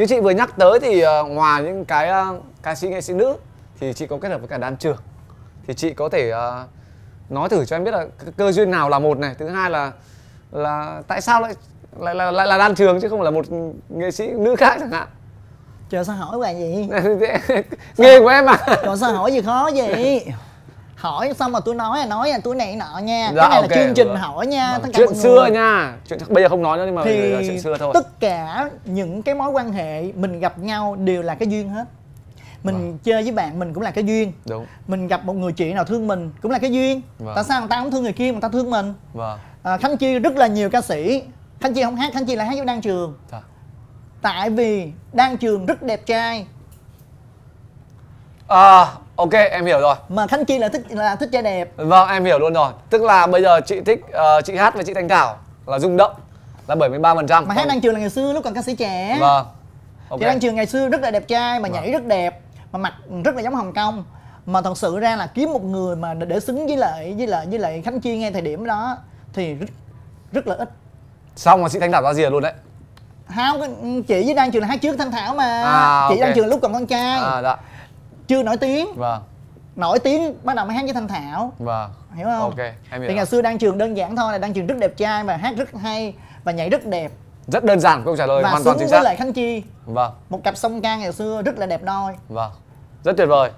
như chị vừa nhắc tới thì uh, ngoài những cái uh, ca sĩ nghệ sĩ nữ thì chị có kết hợp với cả đàn trường thì chị có thể uh, nói thử cho em biết là cơ duyên nào là một này thứ hai là là tại sao lại lại là, là, là đan trường chứ không là một nghệ sĩ nữ khác chẳng hạn chờ sao hỏi bạn gì nghề của em mà còn sao hỏi gì khó vậy hỏi xong mà tôi nói là nói là tôi này nọ nha dạ, cái này okay, là chương trình rồi. hỏi nha vâng. tất cả chuyện xưa người. nha chuyện bây giờ không nói nữa nhưng mà thì chuyện xưa thôi tất cả những cái mối quan hệ mình gặp nhau đều là cái duyên hết mình vâng. chơi với bạn mình cũng là cái duyên Đúng. mình gặp một người chị nào thương mình cũng là cái duyên vâng. tại sao người ta không thương người kia người ta thương mình vâng. à, khánh chi rất là nhiều ca sĩ khánh chi không hát khánh chi là hát với đan trường Thật. Dạ. tại vì đan trường rất đẹp trai à ok em hiểu rồi mà Thanh Chi là thích là thích trai đẹp vâng em hiểu luôn rồi tức là bây giờ chị thích uh, chị hát với chị thanh thảo là rung động là 73% phần trăm mà hát đang trường là ngày xưa lúc còn ca sĩ trẻ vâng okay. chị đang trường ngày xưa rất là đẹp trai mà vâng. nhảy rất đẹp mà mặt rất là giống hồng kông mà thật sự ra là kiếm một người mà để xứng với lại với lại với lại khánh chi ngay thời điểm đó thì rất, rất là ít xong mà chị thanh thảo ra rìa luôn đấy không chị với đang trường là hát trước thanh thảo mà à, chị okay. đang trường lúc còn con trai à, đó. Dạ chưa nổi tiếng vâng nổi tiếng bắt đầu mới hát với thanh thảo vâng hiểu không ok em thì ngày xưa đang trường đơn giản thôi là đang trường rất đẹp trai và hát rất hay và nhảy rất đẹp rất đơn giản câu trả lời và hoàn toàn chính xác với lại khánh chi vâng một cặp song ca ngày xưa rất là đẹp đôi vâng rất tuyệt vời